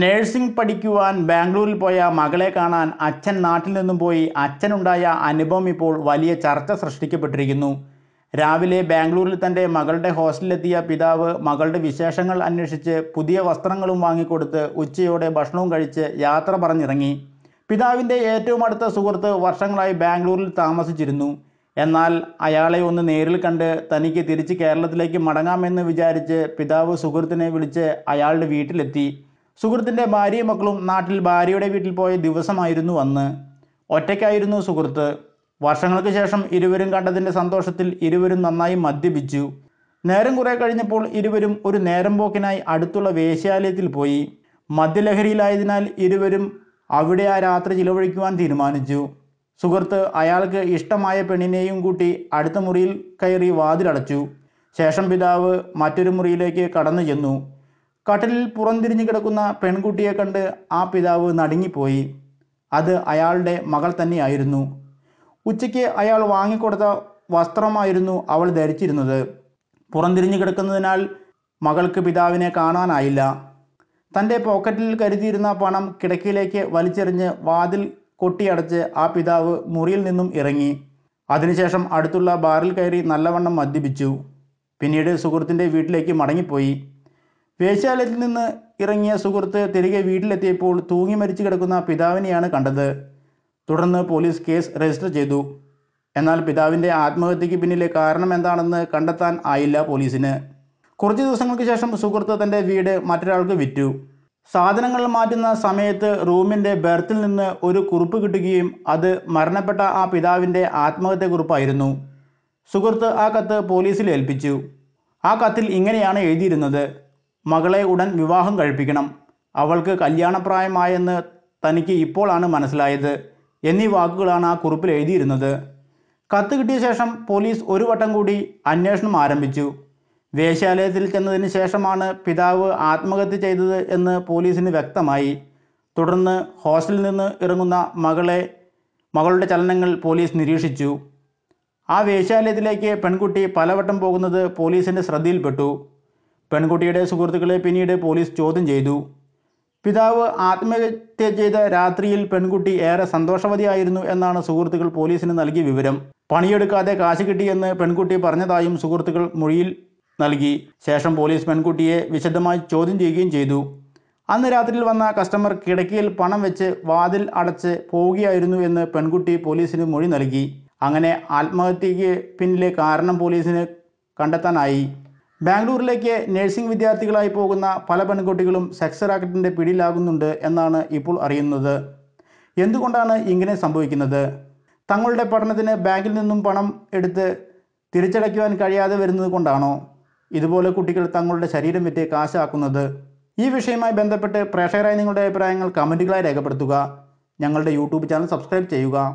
nursing പഠിക്കുവാൻ ബാംഗ്ലൂരിൽ പോയ മകളെ കാണാൻ അച്ഛൻ നാട്ടിൽ നിന്നും പോയി അച്ഛനുണ്ടായ അനുഭവം ഇപ്പോൾ വലിയ ചർച്ച സൃഷ്ടിക്കപ്പെട്ടിരിക്കുന്നു രാവിലെ ബാംഗ്ലൂരിൽ തൻ്റെ മകളുടെ ഹോസ്റ്റലിലെത്തിയ പിതാവ് മകളുടെ വിശേഷങ്ങൾ അന്വേഷിച്ച് പുതിയ വസ്ത്രങ്ങളും വാങ്ങിക്കൊടുത്ത് ഉച്ചയോടെ ഭക്ഷണവും കഴിച്ച് യാത്ര പറഞ്ഞിറങ്ങി പിതാവിൻ്റെ ഏറ്റവും അടുത്ത സുഹൃത്ത് വർഷങ്ങളായി ബാംഗ്ലൂരിൽ താമസിച്ചിരുന്നു എന്നാൽ അയാളെ ഒന്ന് നേരിൽ കണ്ട് തനിക്ക് തിരിച്ച് കേരളത്തിലേക്ക് മടങ്ങാമെന്ന് വിചാരിച്ച് പിതാവ് സുഹൃത്തിനെ വിളിച്ച് അയാളുടെ വീട്ടിലെത്തി സുഹൃത്തിൻ്റെ ഭാര്യയും മക്കളും നാട്ടിൽ ഭാര്യയുടെ വീട്ടിൽ പോയ ദിവസമായിരുന്നു അന്ന് ഒറ്റയ്ക്കായിരുന്നു സുഹൃത്ത് വർഷങ്ങൾക്ക് ശേഷം ഇരുവരും കണ്ടതിൻ്റെ സന്തോഷത്തിൽ ഇരുവരും നന്നായി മദ്യപിച്ചു നേരം കുറേ കഴിഞ്ഞപ്പോൾ ഇരുവരും ഒരു നേരം പോക്കിനായി അടുത്തുള്ള വേശ്യാലയത്തിൽ പോയി മദ്യലഹരിയിലായതിനാൽ ഇരുവരും അവിടെ ആ രാത്രി ചിലവഴിക്കുവാൻ തീരുമാനിച്ചു സുഹൃത്ത് അയാൾക്ക് ഇഷ്ടമായ പെണ്ണിനെയും കൂട്ടി അടുത്ത മുറിയിൽ കയറി വാതിലടച്ചു ശേഷം പിതാവ് മറ്റൊരു മുറിയിലേക്ക് കടന്നു ചെന്നു കട്ടിലിൽ പുറംതിരിഞ്ഞു കിടക്കുന്ന പെൺകുട്ടിയെ കണ്ട് ആ പിതാവ് നടുങ്ങിപ്പോയി അത് അയാളുടെ മകൾ തന്നെയായിരുന്നു ഉച്ചയ്ക്ക് അയാൾ വാങ്ങിക്കൊടുത്ത വസ്ത്രമായിരുന്നു അവൾ ധരിച്ചിരുന്നത് പുറംതിരിഞ്ഞു കിടക്കുന്നതിനാൽ മകൾക്ക് പിതാവിനെ കാണാനായില്ല തൻ്റെ പോക്കറ്റിൽ കരുതിയിരുന്ന പണം കിടക്കയിലേക്ക് വലിച്ചെറിഞ്ഞ് വാതിൽ കൊട്ടിയടച്ച് ആ പിതാവ് മുറിയിൽ നിന്നും ഇറങ്ങി അതിനുശേഷം അടുത്തുള്ള ബാറിൽ കയറി നല്ലവണ്ണം മദ്യപിച്ചു പിന്നീട് സുഹൃത്തിൻ്റെ വീട്ടിലേക്ക് മടങ്ങിപ്പോയി വേശ്യാലയത്തിൽ നിന്ന് ഇറങ്ങിയ സുഹൃത്ത് തിരികെ വീട്ടിലെത്തിയപ്പോൾ തൂങ്ങി മരിച്ചു കിടക്കുന്ന പിതാവിനെയാണ് കണ്ടത് തുടർന്ന് പോലീസ് കേസ് രജിസ്റ്റർ ചെയ്തു എന്നാൽ പിതാവിൻ്റെ ആത്മഹത്യയ്ക്ക് പിന്നിലെ കാരണം എന്താണെന്ന് കണ്ടെത്താൻ ആയില്ല പോലീസിന് കുറച്ച് ദിവസങ്ങൾക്ക് ശേഷം സുഹൃത്ത് തൻ്റെ വീട് മറ്റൊരാൾക്ക് വിറ്റു സാധനങ്ങൾ മാറ്റുന്ന സമയത്ത് റൂമിൻ്റെ ബെർത്തിൽ നിന്ന് ഒരു കുറിപ്പ് കിട്ടുകയും അത് മരണപ്പെട്ട ആ പിതാവിൻ്റെ കുറിപ്പായിരുന്നു സുഹൃത്ത് ആ കത്ത് പോലീസിൽ ഏൽപ്പിച്ചു ആ കത്തിൽ ഇങ്ങനെയാണ് എഴുതിയിരുന്നത് മകളെ ഉടൻ വിവാഹം കഴിപ്പിക്കണം അവൾക്ക് കല്യാണപ്രായമായെന്ന് തനിക്ക് ഇപ്പോഴാണ് മനസ്സിലായത് എന്നീ വാക്കുകളാണ് ആ കുറിപ്പിൽ എഴുതിയിരുന്നത് കത്ത് കിട്ടിയ ശേഷം പോലീസ് ഒരു വട്ടം കൂടി അന്വേഷണം ആരംഭിച്ചു വേശ്യാലയത്തിൽ ചെന്നതിന് ശേഷമാണ് പിതാവ് ആത്മഹത്യ ചെയ്തത് എന്ന് പോലീസിന് വ്യക്തമായി തുടർന്ന് ഹോസ്റ്റലിൽ നിന്ന് ഇറങ്ങുന്ന മകളെ മകളുടെ ചലനങ്ങൾ പോലീസ് നിരീക്ഷിച്ചു ആ വേശ്യാലയത്തിലേക്ക് പെൺകുട്ടി പലവട്ടം പോകുന്നത് പോലീസിൻ്റെ ശ്രദ്ധയിൽപ്പെട്ടു പെൺകുട്ടിയുടെ സുഹൃത്തുക്കളെ പിന്നീട് പോലീസ് ചോദ്യം ചെയ്തു പിതാവ് ആത്മഹത്യ ചെയ്ത രാത്രിയിൽ പെൺകുട്ടി ഏറെ സന്തോഷവതിയായിരുന്നു എന്നാണ് സുഹൃത്തുക്കൾ പോലീസിന് നൽകിയ വിവരം പണിയെടുക്കാതെ കാശ് കിട്ടിയെന്ന് പെൺകുട്ടി പറഞ്ഞതായും സുഹൃത്തുക്കൾ മൊഴിയിൽ നൽകി ശേഷം പോലീസ് പെൺകുട്ടിയെ വിശദമായി ചോദ്യം ചെയ്യുകയും ചെയ്തു അന്ന് രാത്രിയിൽ വന്ന കസ്റ്റമർ കിടക്കിയിൽ പണം വെച്ച് വാതിൽ അടച്ച് പോവുകയായിരുന്നു എന്ന് പെൺകുട്ടി പോലീസിന് മൊഴി നൽകി അങ്ങനെ ആത്മഹത്യയ്ക്ക് പിന്നിലെ കാരണം പോലീസിന് കണ്ടെത്താനായി ബാംഗ്ലൂരിലേക്ക് നഴ്സിംഗ് വിദ്യാർത്ഥികളായി പോകുന്ന പല പെൺകുട്ടികളും സെക്സ് റാക്കറ്റിൻ്റെ പിടിയിലാകുന്നുണ്ട് എന്നാണ് ഇപ്പോൾ അറിയുന്നത് എന്തുകൊണ്ടാണ് ഇങ്ങനെ സംഭവിക്കുന്നത് തങ്ങളുടെ പഠനത്തിന് ബാങ്കിൽ നിന്നും പണം എടുത്ത് തിരിച്ചടയ്ക്കുവാൻ കഴിയാതെ വരുന്നത് കൊണ്ടാണോ ഇതുപോലെ കുട്ടികൾ തങ്ങളുടെ ശരീരം വിറ്റ് കാശാക്കുന്നത് ഈ വിഷയവുമായി ബന്ധപ്പെട്ട് പ്രേക്ഷകരായ നിങ്ങളുടെ അഭിപ്രായങ്ങൾ കമൻറ്റുകളായി രേഖപ്പെടുത്തുക ഞങ്ങളുടെ യൂട്യൂബ് ചാനൽ സബ്സ്ക്രൈബ് ചെയ്യുക